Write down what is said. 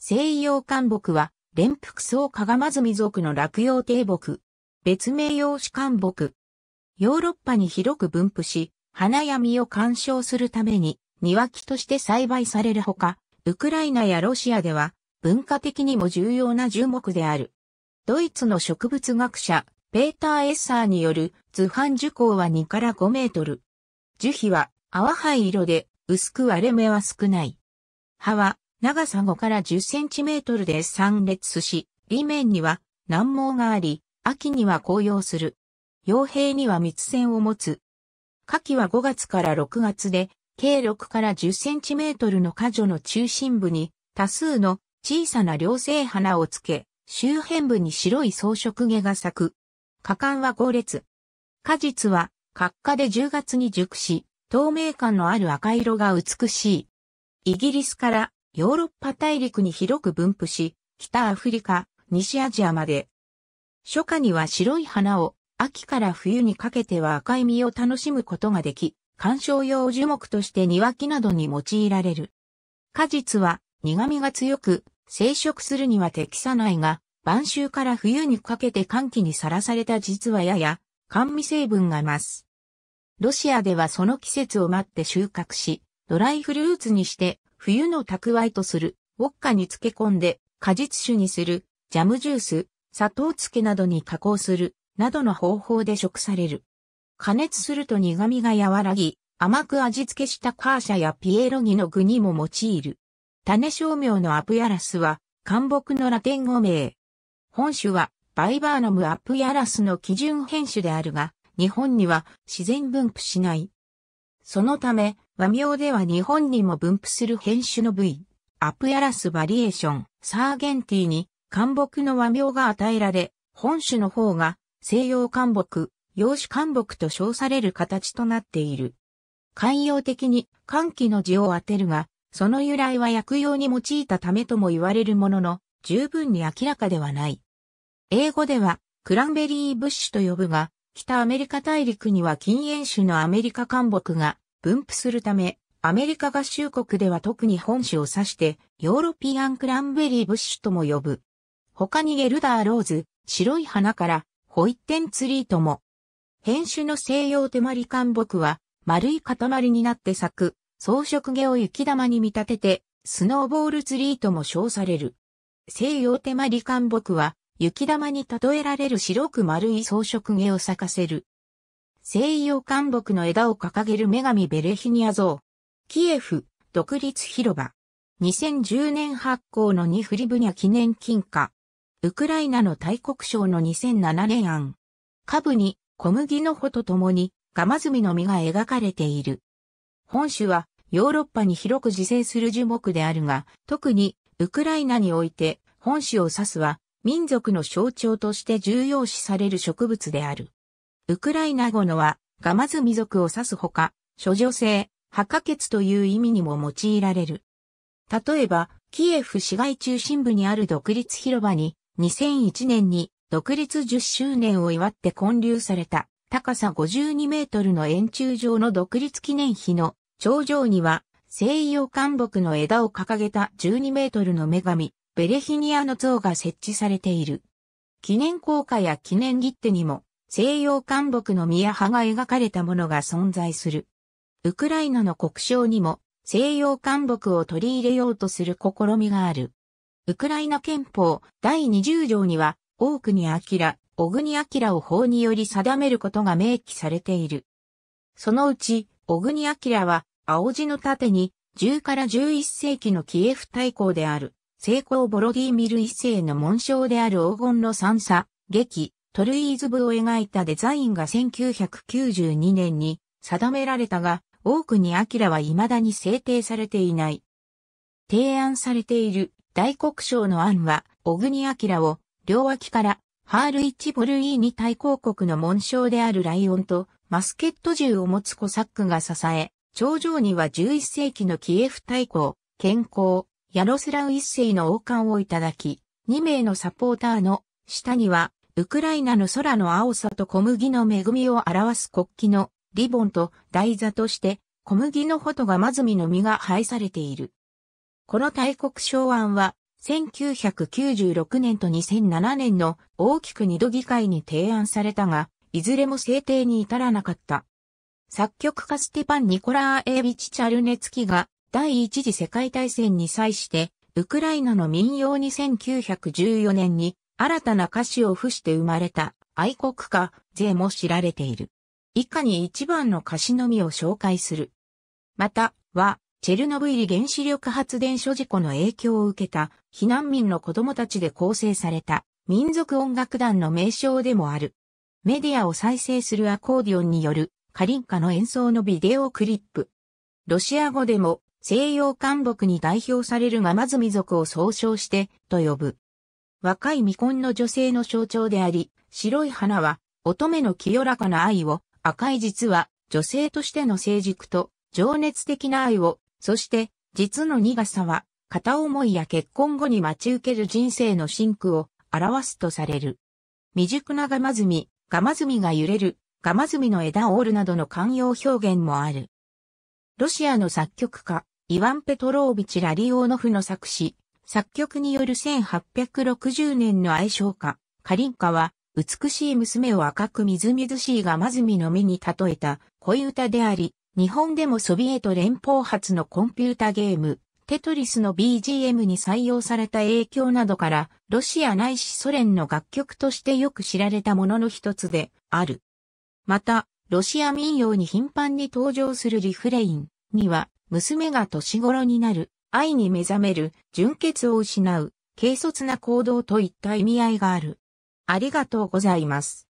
西洋漢木は、連複層かがまずみ属の落葉低木。別名用紙漢木。ヨーロッパに広く分布し、花や実を鑑賞するために、庭木として栽培されるほか、ウクライナやロシアでは、文化的にも重要な樹木である。ドイツの植物学者、ペーター・エッサーによる、図版樹高は2から5メートル。樹皮は、淡灰色で、薄く割れ目は少ない。葉は、長さ5から10センチメートルで散列し、裏面には難毛があり、秋には紅葉する。傭兵には密線を持つ。夏季は5月から6月で、計6から10センチメートルの花女の中心部に多数の小さな両生花をつけ、周辺部に白い装飾毛が咲く。果敢は5列。果実は、角下で10月に熟し、透明感のある赤色が美しい。イギリスからヨーロッパ大陸に広く分布し、北アフリカ、西アジアまで。初夏には白い花を、秋から冬にかけては赤い実を楽しむことができ、観賞用樹木として庭木などに用いられる。果実は苦味が強く、生殖するには適さないが、晩秋から冬にかけて寒気にさらされた実はやや、甘味成分が増す。ロシアではその季節を待って収穫し、ドライフルーツにして冬の蓄えとする、ウォッカに漬け込んで、果実酒にする、ジャムジュース、砂糖漬けなどに加工する、などの方法で食される。加熱すると苦味が和らぎ、甘く味付けしたカーシャやピエロギの具にも用いる。種商名のアプヤラスは、寒木のラテン語名。本種は、バイバーノムアプヤラスの基準変種であるが、日本には自然分布しない。そのため、和名では日本にも分布する変種の部位、アプヤラスバリエーション、サーゲンティに、漢木の和名が与えられ、本種の方が、西洋漢木、洋種漢木と称される形となっている。慣用的に、漢気の字を当てるが、その由来は薬用に用いたためとも言われるものの、十分に明らかではない。英語では、クランベリーブッシュと呼ぶが、北アメリカ大陸には禁煙種のアメリカ干木が分布するため、アメリカ合衆国では特に本種を指して、ヨーロピアンクランベリーブッシュとも呼ぶ。他にゲルダーローズ、白い花から、ホイッテンツリーとも。変種の西洋手まり干木は、丸い塊になって咲く、装飾毛を雪玉に見立てて、スノーボールツリーとも称される。西洋手まり干木は、雪玉に例えられる白く丸い装飾毛を咲かせる。西洋寒木の枝を掲げる女神ベレヒニア像。キエフ、独立広場。2010年発行のニフリブニャ記念金貨。ウクライナの大国賞の2007年案。下部に小麦の穂と共にガマズミの実が描かれている。本種はヨーロッパに広く自生する樹木であるが、特にウクライナにおいて本種を指すは民族の象徴として重要視される植物である。ウクライナ語のは、ガマズミ族を指すほか、諸女性、破壊血という意味にも用いられる。例えば、キエフ市街中心部にある独立広場に、2001年に独立10周年を祝って建立された、高さ52メートルの円柱状の独立記念碑の頂上には、西洋灌木の枝を掲げた12メートルの女神、ベレヒニアの像が設置されている。記念硬貨や記念切手にも西洋漢木の宮葉が描かれたものが存在する。ウクライナの国章にも西洋漢木を取り入れようとする試みがある。ウクライナ憲法第20条には、多くに小国明を法により定めることが明記されている。そのうち、小国明は、青字の盾に、10から11世紀のキエフ大公である。成功ボロディミル一世の紋章である黄金の三叉、劇、トルイーズ部を描いたデザインが1992年に定められたが、多くにアキラは未だに制定されていない。提案されている大黒章の案は、小国アキラを両脇からハール・イチ・ボルイーニ大公国の紋章であるライオンとマスケット銃を持つコサックが支え、頂上には11世紀のキエフ大公、健康、ヤロスラウ一世の王冠をいただき、2名のサポーターの下には、ウクライナの空の青さと小麦の恵みを表す国旗のリボンと台座として小麦の穂とがまずみの実が配されている。この大国昭案は1996年と2007年の大きく二度議会に提案されたが、いずれも制定に至らなかった。作曲家ステパン・ニコラー・エービチ・チャルネツキが第一次世界大戦に際して、ウクライナの民謡に1914年に新たな歌詞を付して生まれた愛国歌、税も知られている。以下に一番の歌詞のみを紹介する。また、は、チェルノブイリ原子力発電所事故の影響を受けた避難民の子供たちで構成された民族音楽団の名称でもある。メディアを再生するアコーディオンによるカリンカの演奏のビデオクリップ。ロシア語でも西洋漢木に代表されるガマズミ族を総称して、と呼ぶ。若い未婚の女性の象徴であり、白い花は、乙女の清らかな愛を、赤い実は、女性としての成熟と、情熱的な愛を、そして、実の苦さは、片思いや結婚後に待ち受ける人生の真空を表すとされる。未熟なガマズミ、ガマズミが揺れる、ガマズミの枝を折るなどの慣用表現もある。ロシアの作曲家、イワン・ペトロービチ・ラリオーノフの作詞、作曲による1860年の愛称歌、カリンカは、美しい娘を赤くみずみずしいがまずみの目に例えた恋歌であり、日本でもソビエト連邦発のコンピュータゲーム、テトリスの BGM に採用された影響などから、ロシアないしソ連の楽曲としてよく知られたものの一つである。また、ロシア民謡に頻繁に登場するリフレインには、娘が年頃になる、愛に目覚める、純潔を失う、軽率な行動といった意味合いがある。ありがとうございます。